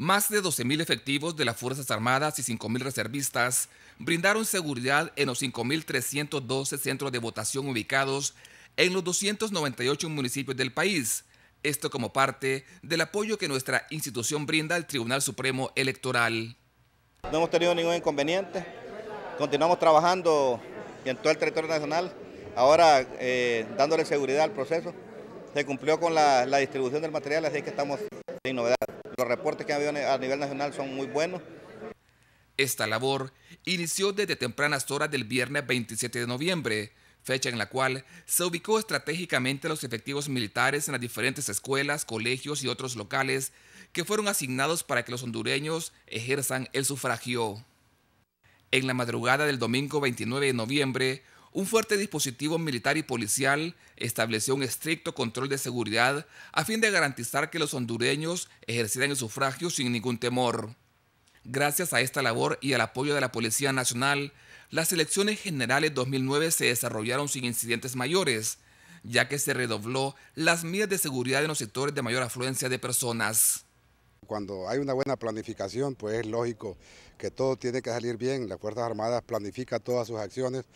Más de 12.000 efectivos de las Fuerzas Armadas y 5.000 reservistas brindaron seguridad en los 5.312 centros de votación ubicados en los 298 municipios del país. Esto como parte del apoyo que nuestra institución brinda al Tribunal Supremo Electoral. No hemos tenido ningún inconveniente, continuamos trabajando en todo el territorio nacional, ahora eh, dándole seguridad al proceso. Se cumplió con la, la distribución del material, así que estamos sin novedades reportes que ha habido a nivel nacional son muy buenos. Esta labor inició desde tempranas horas del viernes 27 de noviembre, fecha en la cual se ubicó estratégicamente los efectivos militares en las diferentes escuelas, colegios y otros locales que fueron asignados para que los hondureños ejerzan el sufragio. En la madrugada del domingo 29 de noviembre, un fuerte dispositivo militar y policial estableció un estricto control de seguridad a fin de garantizar que los hondureños ejercieran el sufragio sin ningún temor. Gracias a esta labor y al apoyo de la Policía Nacional, las elecciones generales 2009 se desarrollaron sin incidentes mayores, ya que se redobló las medidas de seguridad en los sectores de mayor afluencia de personas cuando hay una buena planificación, pues es lógico que todo tiene que salir bien. Las Fuerzas Armadas planifican todas sus acciones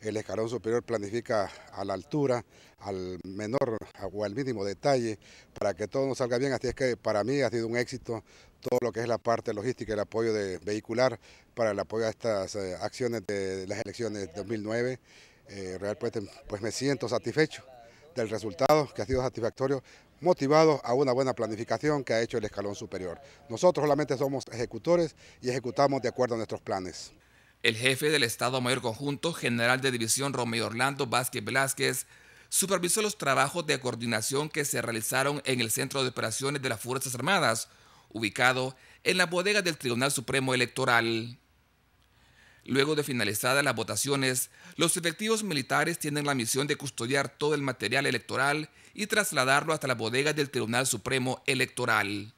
el escalón superior planifica a la altura, al menor o al mínimo detalle, para que todo nos salga bien. Así es que para mí ha sido un éxito todo lo que es la parte logística, el apoyo de vehicular para el apoyo a estas eh, acciones de las elecciones 2009. Real eh, realmente pues me siento satisfecho del resultado que ha sido satisfactorio, motivado a una buena planificación que ha hecho el escalón superior. Nosotros solamente somos ejecutores y ejecutamos de acuerdo a nuestros planes el jefe del Estado Mayor Conjunto, general de división Romeo Orlando Vázquez Velázquez, supervisó los trabajos de coordinación que se realizaron en el Centro de Operaciones de las Fuerzas Armadas, ubicado en la bodega del Tribunal Supremo Electoral. Luego de finalizadas las votaciones, los efectivos militares tienen la misión de custodiar todo el material electoral y trasladarlo hasta la bodega del Tribunal Supremo Electoral.